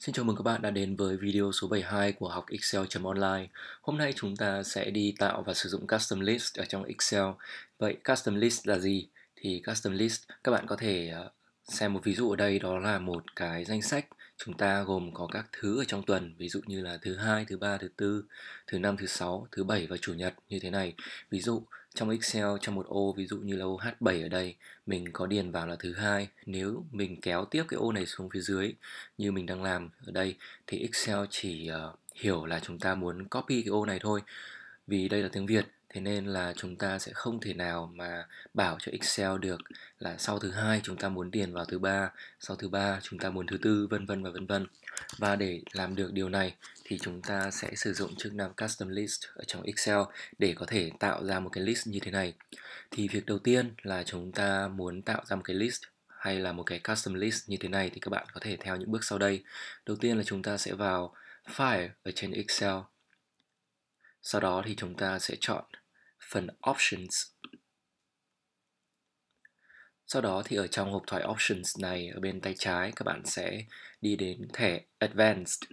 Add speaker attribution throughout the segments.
Speaker 1: Xin chào mừng các bạn đã đến với video số 72 của học Excel.online. Hôm nay chúng ta sẽ đi tạo và sử dụng custom list ở trong Excel. Vậy custom list là gì? Thì custom list các bạn có thể ờ, xem một ví dụ ở đây đó là một cái danh sách chúng ta gồm có các thứ ở trong tuần ví dụ như là thứ hai thứ ba thứ tư thứ năm thứ sáu thứ bảy và chủ nhật như thế này ví dụ trong Excel trong một ô ví dụ như là ô H7 ở đây mình có điền vào là thứ hai nếu mình kéo tiếp cái ô này xuống phía dưới như mình đang làm ở đây thì Excel chỉ uh, hiểu là chúng ta muốn copy cái ô này thôi vì đây là tiếng Việt thế nên là chúng ta sẽ không thể nào mà bảo cho Excel được là sau thứ hai chúng ta muốn tiền vào thứ ba, sau thứ ba chúng ta muốn thứ tư vân vân và vân vân. Và để làm được điều này thì chúng ta sẽ sử dụng chức năng custom list ở trong Excel để có thể tạo ra một cái list như thế này. Thì việc đầu tiên là chúng ta muốn tạo ra một cái list hay là một cái custom list như thế này thì các bạn có thể theo những bước sau đây. Đầu tiên là chúng ta sẽ vào file ở trên Excel. Sau đó thì chúng ta sẽ chọn phần Options. Sau đó thì ở trong hộp thoại Options này ở bên tay trái các bạn sẽ đi đến thẻ Advanced.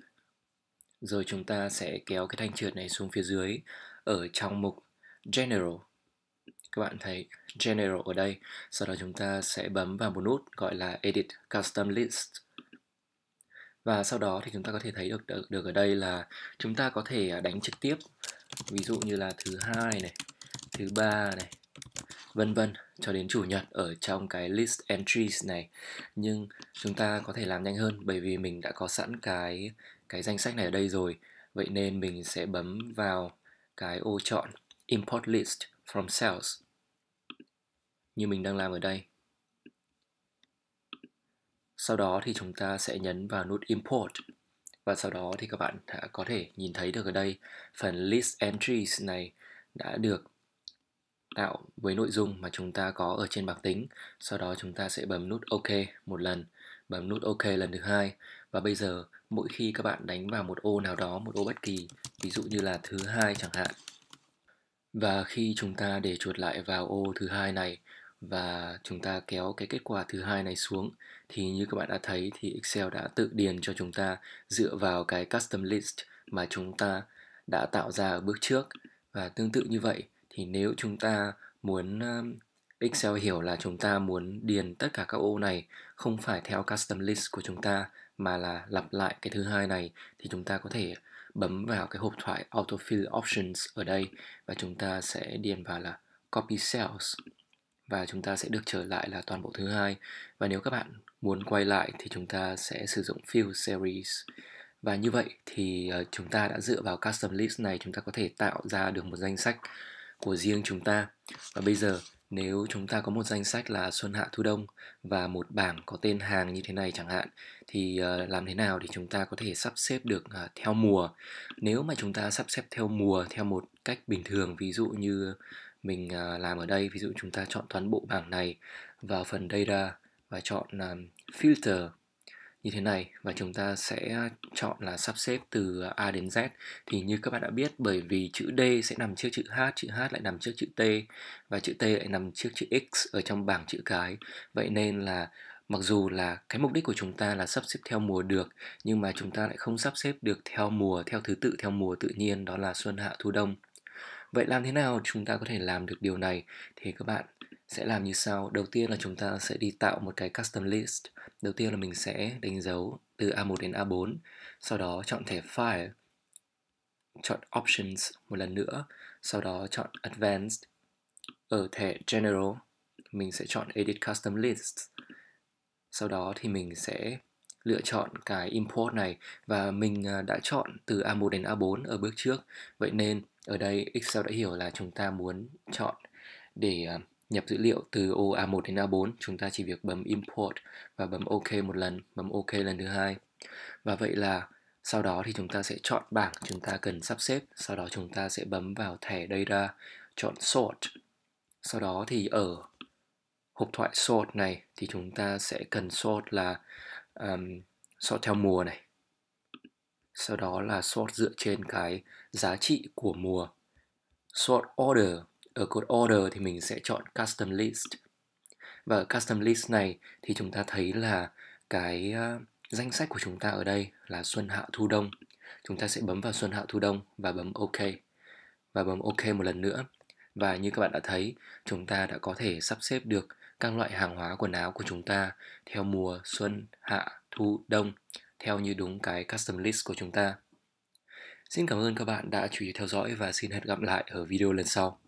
Speaker 1: Rồi chúng ta sẽ kéo cái thanh trượt này xuống phía dưới ở trong mục General. Các bạn thấy General ở đây. Sau đó chúng ta sẽ bấm vào một nút gọi là Edit Custom List. Và sau đó thì chúng ta có thể thấy được, được ở đây là chúng ta có thể à, đánh trực tiếp. Ví dụ như là thứ hai này, thứ ba này vân vân cho đến chủ nhật ở trong cái list entries này nhưng chúng ta có thể làm nhanh hơn bởi vì mình đã có sẵn cái cái danh sách này ở đây rồi vậy nên mình sẽ bấm vào cái ô chọn import list from sales như mình đang làm ở đây sau đó thì chúng ta sẽ nhấn vào nút import và sau đó thì các bạn đã có thể nhìn thấy được ở đây phần list entries này đã được tạo với nội dung mà chúng ta có ở trên bảng tính. Sau đó chúng ta sẽ bấm nút OK một lần, bấm nút OK lần thứ hai. Và bây giờ mỗi khi các bạn đánh vào một ô nào đó, một ô bất kỳ, ví dụ như là thứ hai chẳng hạn. Và khi chúng ta để chuột lại vào ô thứ hai này và chúng ta kéo cái kết quả thứ hai này xuống thì như các bạn đã thấy thì Excel đã tự điền cho chúng ta dựa vào cái custom list mà chúng ta đã tạo ra ở bước trước và tương tự như vậy thì nếu chúng ta muốn Excel hiểu là chúng ta muốn điền tất cả các ô này không phải theo custom list của chúng ta mà là lặp lại cái thứ hai này thì chúng ta có thể bấm vào cái hộp thoại autofill options ở đây và chúng ta sẽ điền vào là copy cells và chúng ta sẽ được trở lại là toàn bộ thứ hai và nếu các bạn muốn quay lại thì chúng ta sẽ sử dụng fill series và như vậy thì ờ, chúng ta đã dựa vào custom list này chúng ta có thể tạo ra được một danh sách của riêng chúng ta. Và bây giờ nếu chúng ta có một danh sách là xuân hạ thu đông và một bảng có tên hàng như thế này chẳng hạn thì ờ, làm thế nào để chúng ta có thể sắp xếp được ờ, theo mùa. Nếu mà chúng ta sắp xếp theo mùa theo một cách bình thường ví dụ như mình ờ, làm ở đây ví dụ chúng ta chọn toàn bộ bảng này vào phần data và chọn filter như thế này và chúng ta sẽ chọn là sắp xếp từ A đến Z thì như các bạn đã biết bởi vì chữ D sẽ nằm trước chữ H, chữ H lại nằm trước chữ T và chữ T lại nằm trước chữ X ở trong bảng chữ cái vậy nên là mặc dù là cái mục đích của chúng ta là sắp xếp theo mùa được nhưng mà chúng ta lại không sắp xếp được theo mùa theo thứ tự theo mùa tự nhiên đó là xuân hạ thu đông vậy làm thế nào chúng ta có thể làm được điều này thì các bạn sẽ làm như sau. Đầu tiên là chúng ta sẽ đi tạo một cái custom list. Đầu tiên là mình sẽ đánh dấu từ A1 đến A4. Sau đó chọn thẻ file, chọn options một lần nữa. Sau đó chọn advanced. Ở thẻ general, mình sẽ chọn edit custom list. Sau đó thì mình sẽ lựa chọn cái import này và mình à, đã chọn từ A1 đến A4 ở bước trước. Vậy nên ở đây Excel đã hiểu là chúng ta muốn chọn để à, Nhập dữ liệu từ ô A1 đến A4, chúng ta chỉ việc bấm Import và bấm OK một lần, bấm OK lần thứ hai. Và vậy là sau đó thì chúng ta sẽ chọn bảng chúng ta cần sắp xếp, sau đó chúng ta sẽ bấm vào thẻ Data, chọn Sort. Sau đó thì ở hộp thoại sort này thì chúng ta sẽ cần sort là um, sort theo mùa này sau đó là sort dựa trên cái giá trị của mùa sort order ở cột order thì mình sẽ chọn custom list. Và ở custom list này thì chúng ta thấy là cái ờ, danh sách của chúng ta ở đây là xuân hạ thu đông. Chúng ta sẽ bấm vào xuân hạ thu đông và bấm ok. Và bấm ok một lần nữa. Và như các bạn đã thấy, chúng ta đã có thể sắp xếp được các loại hàng hóa quần áo của chúng ta theo mùa xuân, hạ, thu, đông theo như đúng cái custom list của chúng ta. Xin cảm ơn các bạn đã chú ý theo dõi và xin hẹn gặp lại ở video lần sau.